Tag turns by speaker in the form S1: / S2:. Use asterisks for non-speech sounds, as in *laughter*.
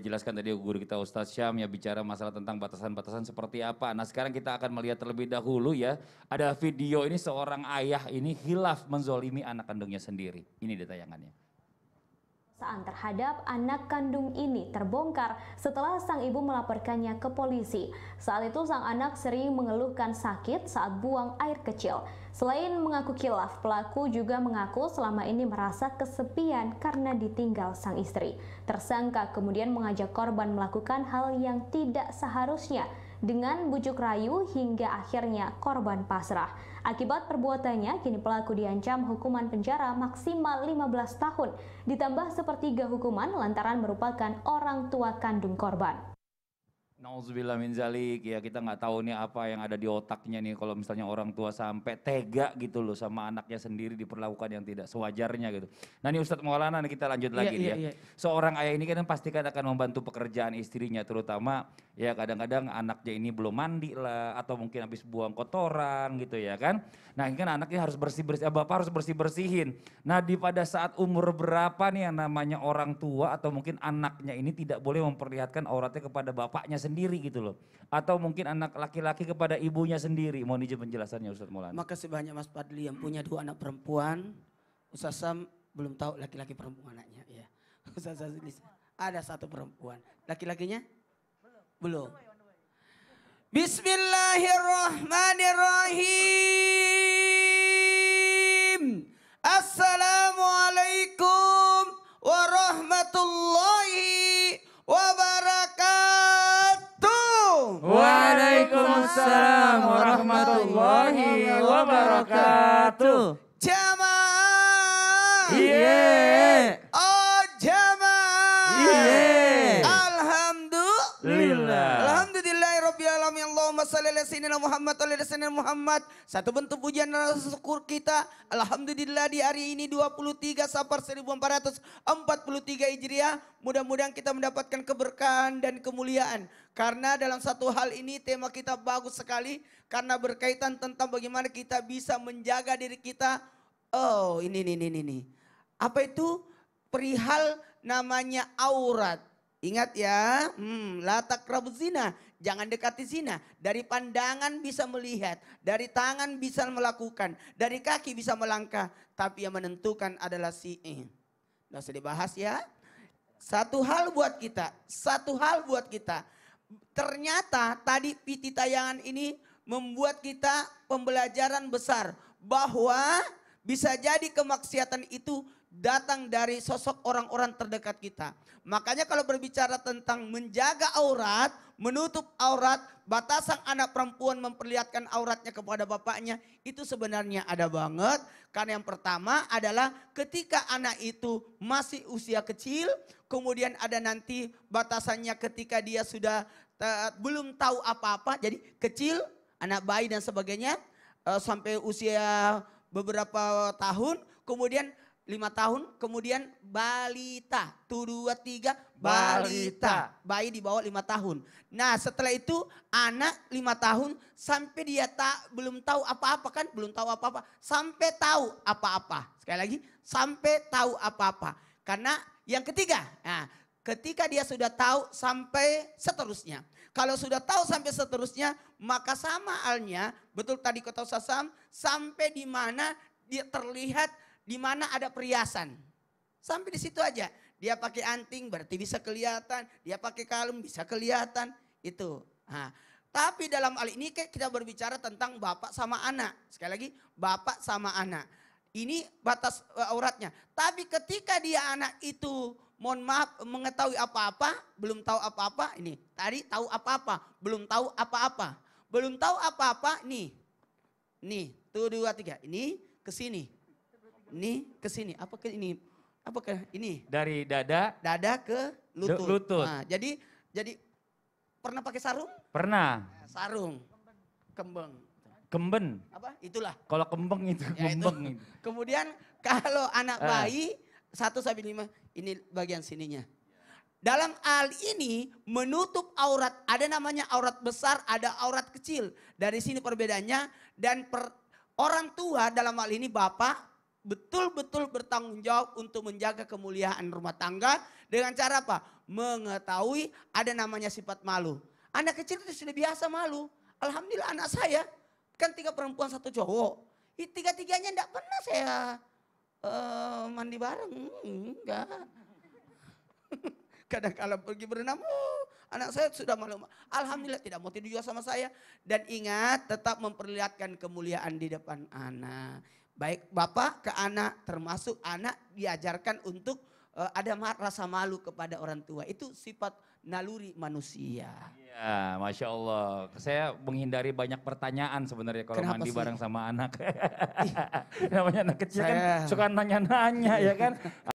S1: Jelaskan tadi guru kita Ustadz Syam ya bicara masalah tentang batasan-batasan seperti apa. Nah sekarang kita akan melihat terlebih dahulu ya. Ada video ini seorang ayah ini hilaf menzolimi anak kandungnya sendiri. Ini dia tayangannya. Saat terhadap anak kandung ini terbongkar setelah sang ibu melaporkannya ke polisi. Saat itu sang anak sering mengeluhkan sakit saat buang air kecil. Selain mengaku kilaf, pelaku juga mengaku selama ini merasa kesepian karena ditinggal sang istri. Tersangka kemudian mengajak korban melakukan hal yang tidak seharusnya dengan bujuk rayu hingga akhirnya korban pasrah. Akibat perbuatannya, kini pelaku diancam hukuman penjara maksimal 15 tahun, ditambah sepertiga hukuman lantaran merupakan orang tua kandung korban. Nauzubillah min zalik ya kita nggak tahu nih apa yang ada di otaknya nih kalau misalnya orang tua sampai tega gitu loh sama anaknya sendiri diperlakukan yang tidak sewajarnya gitu. Nah ini Ustadz Maulana kita lanjut iya, lagi yeah, nih iya, ya. Yeah. Seorang ayah ini kan pasti kan akan membantu pekerjaan istrinya terutama ya kadang-kadang anaknya ini belum mandi lah atau mungkin habis buang kotoran gitu ya kan. Nah ini kan anaknya harus bersih bersih, bapak harus bersih bersihin. Nah di pada saat umur berapa nih yang namanya orang tua atau mungkin anaknya ini tidak boleh memperlihatkan auratnya kepada bapaknya sendiri sendiri gitu loh. Atau mungkin anak laki-laki kepada ibunya sendiri. Mohon izin penjelasannya Ustaz Maulana. maka
S2: banyak Mas Padli yang punya dua anak perempuan. Ustaz Sam belum tahu laki-laki perempuan anaknya ya. *laughs* Ustaz Sam ada satu perempuan. Laki-lakinya? Belum. Belum. Bismillahirrahmanirrahim.
S1: Assalamualaikum warahmatullahi wabarakatuh.
S2: Jamaah. Yeah. Muhammad wa ala Muhammad. Satu bentuk pujian dan rasa syukur kita. Alhamdulillah di hari ini 23 Safar 1443 Hijriah. Mudah-mudahan kita mendapatkan keberkahan dan kemuliaan. Karena dalam satu hal ini tema kita bagus sekali. Karena berkaitan tentang bagaimana kita bisa menjaga diri kita. Oh ini, ini, ini, ini. Apa itu? Perihal namanya aurat. Ingat ya, hmm, latak rabu zina, jangan dekati zina. Dari pandangan bisa melihat, dari tangan bisa melakukan, dari kaki bisa melangkah. Tapi yang menentukan adalah si eh. Nggak usah dibahas ya. Satu hal buat kita, satu hal buat kita. Ternyata tadi piti tayangan ini membuat kita pembelajaran besar bahwa bisa jadi kemaksiatan itu datang dari sosok orang-orang terdekat kita. Makanya kalau berbicara tentang menjaga aurat, menutup aurat, batasan anak perempuan memperlihatkan auratnya kepada bapaknya, itu sebenarnya ada banget. Karena yang pertama adalah ketika anak itu masih usia kecil, kemudian ada nanti batasannya ketika dia sudah belum tahu apa-apa, jadi kecil, anak bayi dan sebagainya, eh, sampai usia beberapa tahun, kemudian lima tahun, kemudian balita, tuh dua tiga, balita. balita. Bayi di bawah lima tahun. Nah setelah itu anak lima tahun sampai dia tak belum tahu apa-apa kan, belum tahu apa-apa. Sampai tahu apa-apa. Sekali lagi, sampai tahu apa-apa. Karena yang ketiga, nah, ketika dia sudah tahu sampai seterusnya. Kalau sudah tahu sampai seterusnya, maka sama alnya, betul tadi kota Sasam, sampai di mana dia terlihat di mana ada perhiasan. Sampai di situ aja. Dia pakai anting berarti bisa kelihatan, dia pakai kalung bisa kelihatan, itu. Nah, tapi dalam hal ini kita berbicara tentang bapak sama anak. Sekali lagi, bapak sama anak. Ini batas eh, auratnya. Tapi ketika dia anak itu mohon maaf mengetahui apa-apa, belum tahu apa-apa, ini tadi tahu apa-apa, belum tahu apa-apa, belum tahu apa-apa, nih, nih, tuh dua tiga, ini kesini ini ke sini. Apa ke ini? Apa ke ini?
S1: Dari dada.
S2: Dada ke lutut. lutut. Nah, jadi jadi pernah pakai sarung? Pernah. Eh, sarung. Kembeng. Kemben. Apa? Itulah.
S1: Kalau kembeng itu ya, kembeng. Itu.
S2: *laughs* Kemudian kalau anak ah. bayi satu sampai lima ini bagian sininya. Dalam hal ini menutup aurat, ada namanya aurat besar, ada aurat kecil. Dari sini perbedaannya dan per, orang tua dalam hal ini bapak betul-betul bertanggung jawab untuk menjaga kemuliaan rumah tangga dengan cara apa? Mengetahui ada namanya sifat malu. Anak kecil itu sudah biasa malu. Alhamdulillah anak saya kan tiga perempuan satu cowok. Tiga-tiganya tidak pernah saya uh, mandi bareng, hmm, enggak. *laughs* Kadang kala pergi berenang, oh, anak saya sudah malu. Alhamdulillah tidak mau tidur juga sama saya. Dan ingat tetap memperlihatkan kemuliaan di depan anak. Baik bapak ke anak, termasuk anak diajarkan untuk e, ada rasa malu kepada orang tua. Itu sifat naluri manusia.
S1: ya masya Allah. Saya menghindari banyak pertanyaan sebenarnya kalau Kenapa mandi sih? bareng sama anak. *laughs* Namanya anak kecil kan saya... kan suka nanya-nanya ya kan. *laughs*
S2: Iya.